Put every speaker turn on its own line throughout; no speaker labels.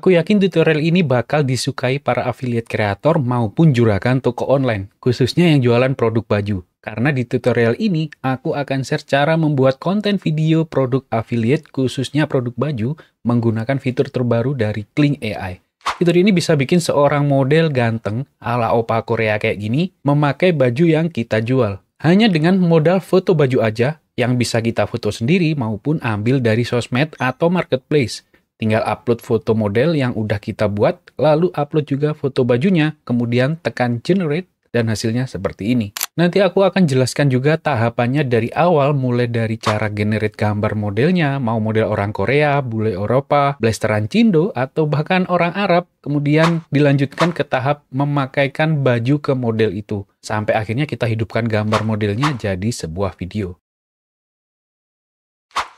Aku yakin tutorial ini bakal disukai para affiliate kreator maupun juragan toko online, khususnya yang jualan produk baju. Karena di tutorial ini, aku akan share cara membuat konten video produk affiliate khususnya produk baju menggunakan fitur terbaru dari Kling AI. Fitur ini bisa bikin seorang model ganteng ala opa Korea kayak gini memakai baju yang kita jual. Hanya dengan modal foto baju aja yang bisa kita foto sendiri maupun ambil dari sosmed atau marketplace. Tinggal upload foto model yang udah kita buat, lalu upload juga foto bajunya, kemudian tekan generate dan hasilnya seperti ini. Nanti aku akan jelaskan juga tahapannya dari awal mulai dari cara generate gambar modelnya, mau model orang Korea, bule Eropa, blasteran Cindo, atau bahkan orang Arab, kemudian dilanjutkan ke tahap memakaikan baju ke model itu. Sampai akhirnya kita hidupkan gambar modelnya jadi sebuah video.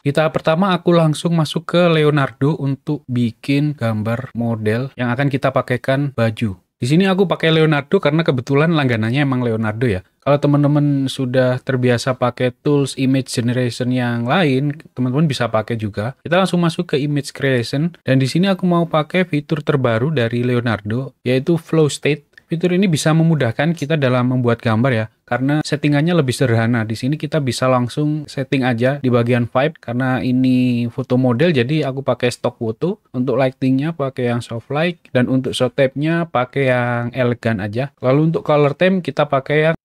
Kita pertama aku langsung masuk ke Leonardo untuk bikin gambar model yang akan kita pakaikan baju. Di sini aku pakai Leonardo karena kebetulan langganannya emang Leonardo ya. Kalau teman-teman sudah terbiasa pakai tools image generation yang lain, teman-teman bisa pakai juga. Kita langsung masuk ke image creation dan di sini aku mau pakai fitur terbaru dari Leonardo yaitu flow state Fitur ini bisa memudahkan kita dalam membuat gambar ya, karena settingannya lebih sederhana. Di sini kita bisa langsung setting aja di bagian vibe, karena ini foto model, jadi aku pakai stock foto. Untuk lightingnya pakai yang soft light, dan untuk shot nya pakai yang elegan aja. Lalu untuk color theme kita pakai yang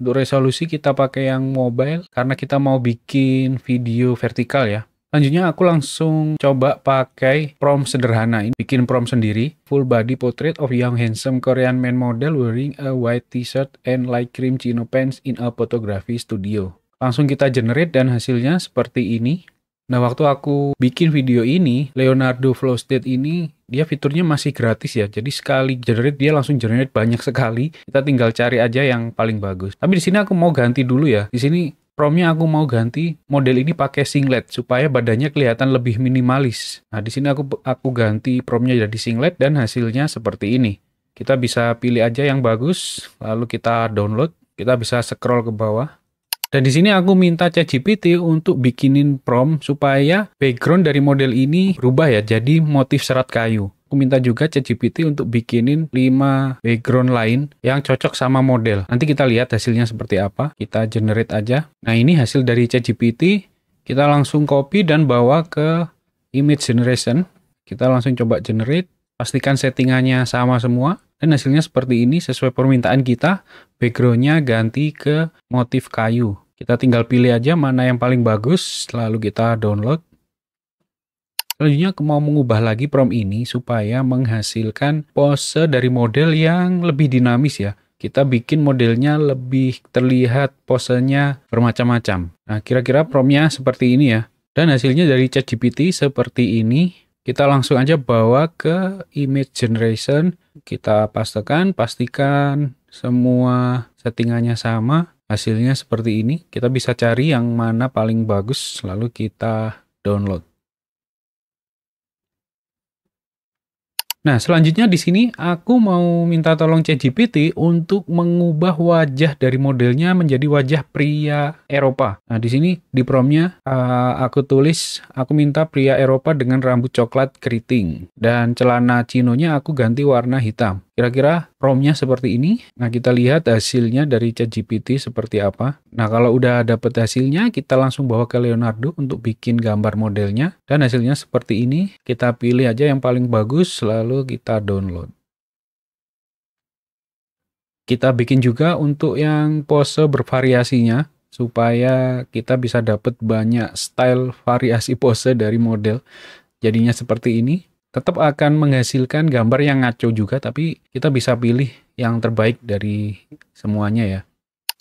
untuk resolusi kita pakai yang mobile, karena kita mau bikin video vertikal ya. Selanjutnya aku langsung coba pakai prom sederhana ini, bikin prom sendiri. Full body portrait of young handsome Korean man model wearing a white t-shirt and light cream chino pants in a photography studio. Langsung kita generate dan hasilnya seperti ini. Nah waktu aku bikin video ini, Leonardo Flow State ini dia fiturnya masih gratis ya. Jadi sekali generate dia langsung generate banyak sekali. Kita tinggal cari aja yang paling bagus. Tapi di sini aku mau ganti dulu ya. Di sini Promnya aku mau ganti model ini pakai singlet supaya badannya kelihatan lebih minimalis. Nah, di sini aku aku ganti promnya jadi singlet dan hasilnya seperti ini. Kita bisa pilih aja yang bagus, lalu kita download. Kita bisa scroll ke bawah. Dan di sini aku minta ChatGPT untuk bikinin prom supaya background dari model ini berubah ya jadi motif serat kayu aku minta juga ChatGPT untuk bikinin 5 background lain yang cocok sama model. Nanti kita lihat hasilnya seperti apa. Kita generate aja. Nah, ini hasil dari ChatGPT. Kita langsung copy dan bawa ke image generation. Kita langsung coba generate. Pastikan settingannya sama semua. Dan hasilnya seperti ini sesuai permintaan kita. Backgroundnya ganti ke motif kayu. Kita tinggal pilih aja mana yang paling bagus, lalu kita download. Selanjutnya mau mengubah lagi prom ini supaya menghasilkan pose dari model yang lebih dinamis ya. Kita bikin modelnya lebih terlihat posenya bermacam-macam. Nah, kira-kira promnya seperti ini ya. Dan hasilnya dari ChatGPT seperti ini. Kita langsung aja bawa ke image generation. Kita pastikan, pastikan semua settingannya sama. Hasilnya seperti ini. Kita bisa cari yang mana paling bagus, lalu kita download. Nah, selanjutnya di sini aku mau minta tolong ChatGPT untuk mengubah wajah dari modelnya menjadi wajah pria Eropa. Nah, di sini di promnya uh, aku tulis aku minta pria Eropa dengan rambut coklat keriting dan celana cinonya aku ganti warna hitam. Kira-kira promnya seperti ini. Nah, kita lihat hasilnya dari Chat GPT seperti apa. Nah, kalau udah dapet hasilnya, kita langsung bawa ke Leonardo untuk bikin gambar modelnya. Dan hasilnya seperti ini. Kita pilih aja yang paling bagus, lalu kita download. Kita bikin juga untuk yang pose bervariasinya supaya kita bisa dapat banyak style variasi pose dari model. Jadinya seperti ini tetap akan menghasilkan gambar yang ngaco juga, tapi kita bisa pilih yang terbaik dari semuanya ya.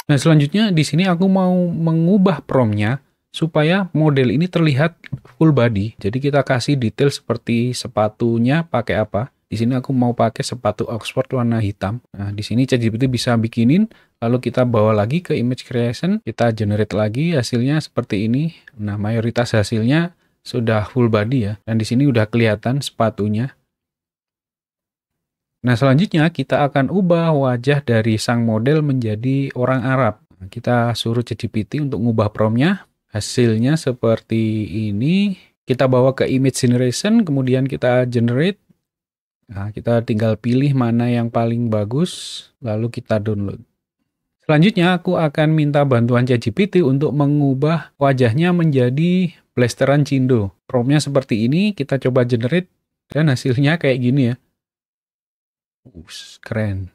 Nah selanjutnya di sini aku mau mengubah promnya supaya model ini terlihat full body. Jadi kita kasih detail seperti sepatunya pakai apa. Di sini aku mau pakai sepatu Oxford warna hitam. Nah, di sini ChatGPT bisa bikinin, lalu kita bawa lagi ke image creation, kita generate lagi hasilnya seperti ini. Nah, mayoritas hasilnya sudah full body ya. Dan di sini udah kelihatan sepatunya. Nah, selanjutnya kita akan ubah wajah dari sang model menjadi orang Arab. Nah, kita suruh ChatGPT untuk ngubah promnya. Hasilnya seperti ini. Kita bawa ke image generation, kemudian kita generate. Nah, kita tinggal pilih mana yang paling bagus, lalu kita download. Selanjutnya, aku akan minta bantuan ChatGPT untuk mengubah wajahnya menjadi blasteran Cindo. Promnya seperti ini, kita coba generate dan hasilnya kayak gini ya. Ups, keren.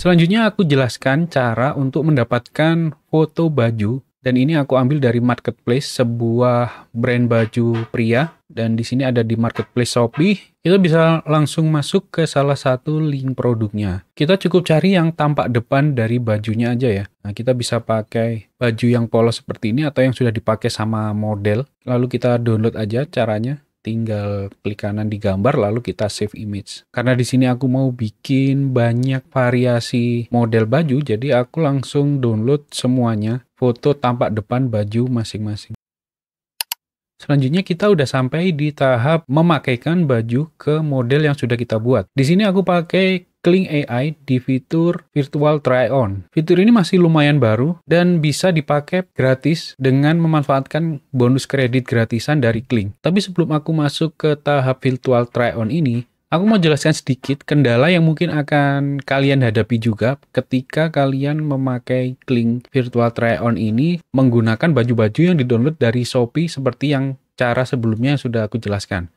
Selanjutnya aku jelaskan cara untuk mendapatkan foto baju dan ini aku ambil dari marketplace sebuah brand baju pria dan di sini ada di marketplace Shopee kita bisa langsung masuk ke salah satu link produknya kita cukup cari yang tampak depan dari bajunya aja ya nah kita bisa pakai baju yang polos seperti ini atau yang sudah dipakai sama model lalu kita download aja caranya tinggal klik kanan di gambar lalu kita save image. Karena di sini aku mau bikin banyak variasi model baju, jadi aku langsung download semuanya, foto tampak depan baju masing-masing. Selanjutnya kita udah sampai di tahap memakaikan baju ke model yang sudah kita buat. Di sini aku pakai Kling AI di fitur Virtual Try-On. Fitur ini masih lumayan baru dan bisa dipakai gratis dengan memanfaatkan bonus kredit gratisan dari Kling. Tapi sebelum aku masuk ke tahap Virtual Try-On ini, Aku mau jelaskan sedikit kendala yang mungkin akan kalian hadapi juga ketika kalian memakai Kling virtual try-on ini menggunakan baju-baju yang didownload dari Shopee seperti yang cara sebelumnya sudah aku jelaskan.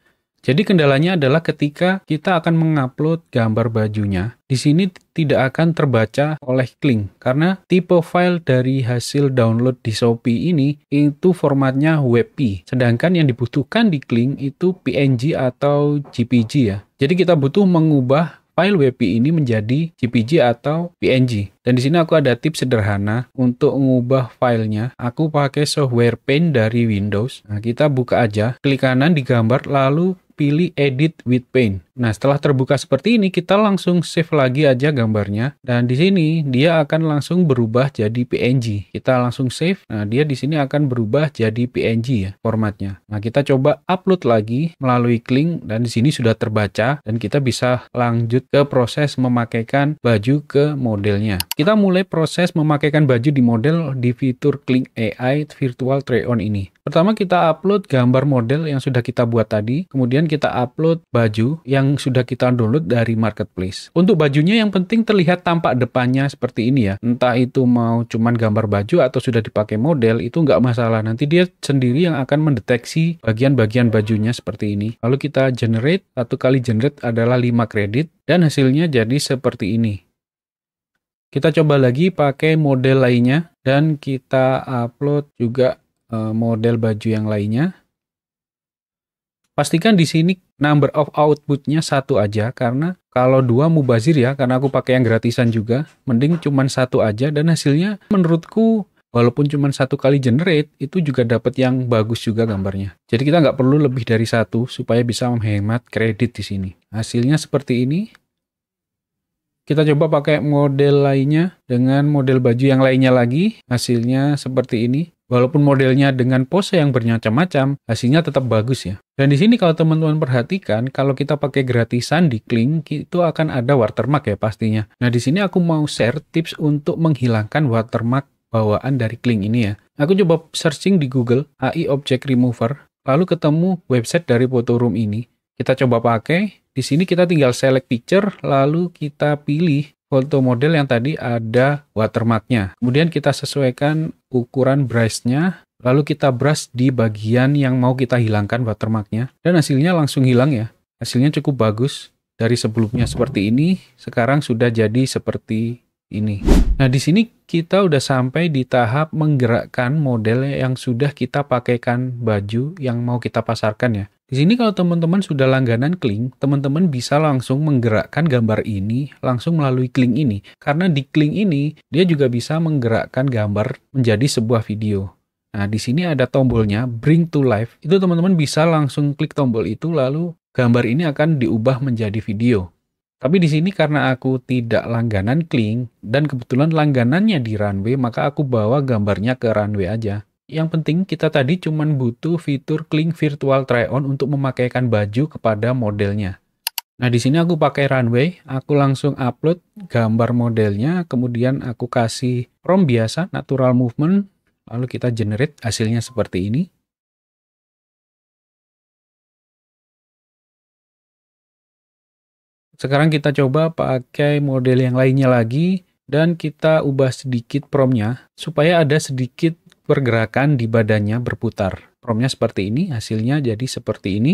Jadi kendalanya adalah ketika kita akan mengupload gambar bajunya, di sini tidak akan terbaca oleh link karena tipe file dari hasil download di Shopee ini itu formatnya WebP. Sedangkan yang dibutuhkan di link itu PNG atau JPG ya. Jadi kita butuh mengubah file WP ini menjadi JPG atau PNG. Dan di sini aku ada tips sederhana untuk mengubah filenya. Aku pakai software Paint dari Windows. Nah, kita buka aja, klik kanan di gambar, lalu pilih edit with paint. Nah, setelah terbuka seperti ini, kita langsung save lagi aja gambarnya. Dan di sini dia akan langsung berubah jadi PNG. Kita langsung save. Nah, dia di sini akan berubah jadi PNG ya formatnya. Nah, kita coba upload lagi melalui link dan di sini sudah terbaca dan kita bisa lanjut ke proses memakaikan baju ke modelnya. Kita mulai proses memakaikan baju di model di fitur Kling AI Virtual Try-on ini. Pertama kita upload gambar model yang sudah kita buat tadi, kemudian kita upload baju yang yang sudah kita download dari marketplace. Untuk bajunya yang penting terlihat tampak depannya seperti ini ya. Entah itu mau cuman gambar baju atau sudah dipakai model itu nggak masalah. Nanti dia sendiri yang akan mendeteksi bagian-bagian bajunya seperti ini. Lalu kita generate, satu kali generate adalah 5 kredit dan hasilnya jadi seperti ini. Kita coba lagi pakai model lainnya dan kita upload juga eh, model baju yang lainnya. Pastikan di sini Nah, number of outputnya satu aja karena kalau dua mubazir ya karena aku pakai yang gratisan juga mending cuman satu aja dan hasilnya menurutku walaupun cuman satu kali generate itu juga dapat yang bagus juga gambarnya. Jadi kita nggak perlu lebih dari satu supaya bisa menghemat kredit di sini. Hasilnya seperti ini. Kita coba pakai model lainnya dengan model baju yang lainnya lagi. Hasilnya seperti ini. Walaupun modelnya dengan pose yang bermacam-macam, hasilnya tetap bagus ya. Dan di sini kalau teman-teman perhatikan, kalau kita pakai gratisan di Kling, itu akan ada watermark ya pastinya. Nah di sini aku mau share tips untuk menghilangkan watermark bawaan dari Kling ini ya. Aku coba searching di Google AI Object Remover, lalu ketemu website dari Room ini. Kita coba pakai, di sini kita tinggal select picture, lalu kita pilih foto model yang tadi ada watermarknya. Kemudian kita sesuaikan ukuran brushnya, lalu kita brush di bagian yang mau kita hilangkan watermarknya. Dan hasilnya langsung hilang ya. Hasilnya cukup bagus. Dari sebelumnya seperti ini, sekarang sudah jadi seperti ini. Nah, di sini kita udah sampai di tahap menggerakkan model yang sudah kita pakaikan baju yang mau kita pasarkan ya. Di sini kalau teman-teman sudah langganan Kling, teman-teman bisa langsung menggerakkan gambar ini langsung melalui Kling ini. Karena di Kling ini, dia juga bisa menggerakkan gambar menjadi sebuah video. Nah, di sini ada tombolnya Bring to Life. Itu teman-teman bisa langsung klik tombol itu lalu gambar ini akan diubah menjadi video. Tapi di sini karena aku tidak langganan Kling dan kebetulan langganannya di runway, maka aku bawa gambarnya ke runway aja. Yang penting kita tadi cuma butuh fitur Cling Virtual Try-On untuk memakaikan baju kepada modelnya. Nah di sini aku pakai runway, aku langsung upload gambar modelnya, kemudian aku kasih prom biasa, natural movement, lalu kita generate hasilnya seperti ini. Sekarang kita coba pakai model yang lainnya lagi dan kita ubah sedikit promnya supaya ada sedikit pergerakan di badannya berputar. Promnya seperti ini, hasilnya jadi seperti ini.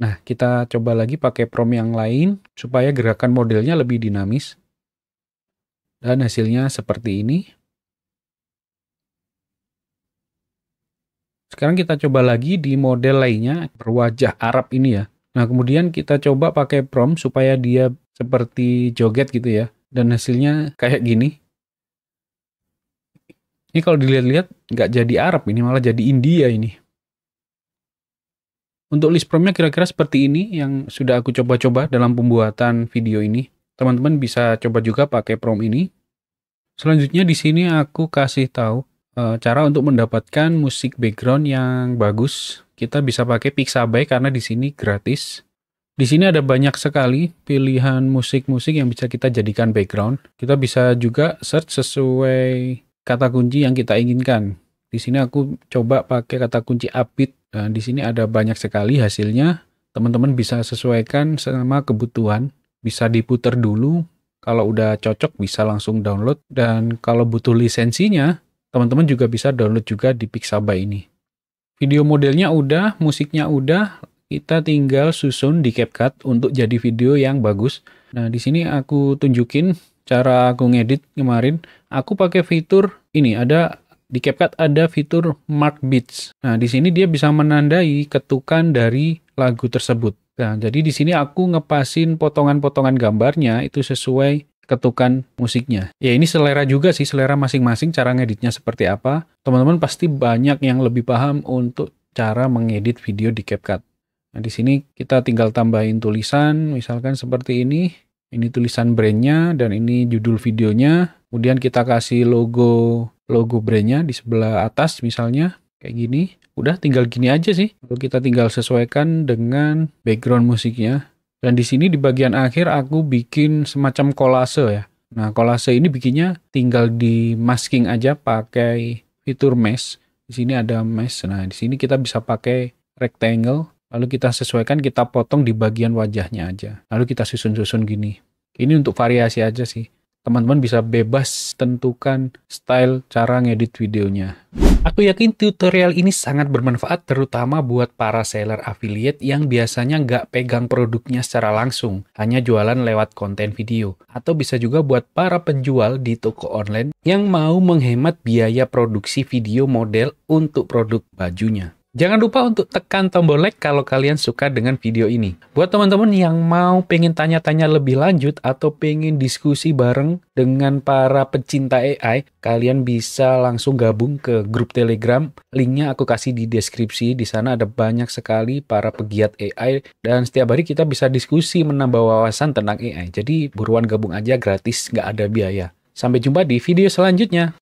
Nah, kita coba lagi pakai prom yang lain supaya gerakan modelnya lebih dinamis. Dan hasilnya seperti ini. Sekarang kita coba lagi di model lainnya berwajah Arab ini ya. Nah, kemudian kita coba pakai prom supaya dia seperti joget gitu ya. Dan hasilnya kayak gini. Ini kalau dilihat-lihat nggak jadi Arab ini malah jadi India ini. Untuk list promnya kira-kira seperti ini yang sudah aku coba-coba dalam pembuatan video ini. Teman-teman bisa coba juga pakai prom ini. Selanjutnya di sini aku kasih tahu e, cara untuk mendapatkan musik background yang bagus. Kita bisa pakai Pixabay karena di sini gratis. Di sini ada banyak sekali pilihan musik-musik yang bisa kita jadikan background. Kita bisa juga search sesuai kata kunci yang kita inginkan. Di sini aku coba pakai kata kunci update. Nah, di sini ada banyak sekali hasilnya. Teman-teman bisa sesuaikan sama kebutuhan. Bisa diputer dulu. Kalau udah cocok bisa langsung download. Dan kalau butuh lisensinya, teman-teman juga bisa download juga di Pixabay ini. Video modelnya udah, musiknya udah, kita tinggal susun di CapCut untuk jadi video yang bagus. Nah, di sini aku tunjukin cara aku ngedit kemarin aku pakai fitur ini ada di CapCut ada fitur mark beats. Nah, di sini dia bisa menandai ketukan dari lagu tersebut. Nah, jadi di sini aku ngepasin potongan-potongan gambarnya itu sesuai ketukan musiknya. Ya ini selera juga sih, selera masing-masing cara ngeditnya seperti apa. Teman-teman pasti banyak yang lebih paham untuk cara mengedit video di CapCut. Nah, di sini kita tinggal tambahin tulisan, misalkan seperti ini. Ini tulisan brandnya dan ini judul videonya kemudian kita kasih logo logo brandnya di sebelah atas misalnya kayak gini udah tinggal gini aja sih lalu kita tinggal sesuaikan dengan background musiknya dan di sini di bagian akhir aku bikin semacam kolase ya nah kolase ini bikinnya tinggal di masking aja pakai fitur mesh di sini ada mesh nah di sini kita bisa pakai rectangle lalu kita sesuaikan kita potong di bagian wajahnya aja lalu kita susun-susun gini ini untuk variasi aja sih teman-teman bisa bebas tentukan style cara ngedit videonya. Aku yakin tutorial ini sangat bermanfaat terutama buat para seller affiliate yang biasanya nggak pegang produknya secara langsung, hanya jualan lewat konten video. Atau bisa juga buat para penjual di toko online yang mau menghemat biaya produksi video model untuk produk bajunya. Jangan lupa untuk tekan tombol like kalau kalian suka dengan video ini. Buat teman-teman yang mau pengen tanya-tanya lebih lanjut atau pengen diskusi bareng dengan para pecinta AI, kalian bisa langsung gabung ke grup Telegram. Linknya aku kasih di deskripsi. Di sana ada banyak sekali para pegiat AI dan setiap hari kita bisa diskusi menambah wawasan tentang AI. Jadi buruan gabung aja gratis, nggak ada biaya. Sampai jumpa di video selanjutnya.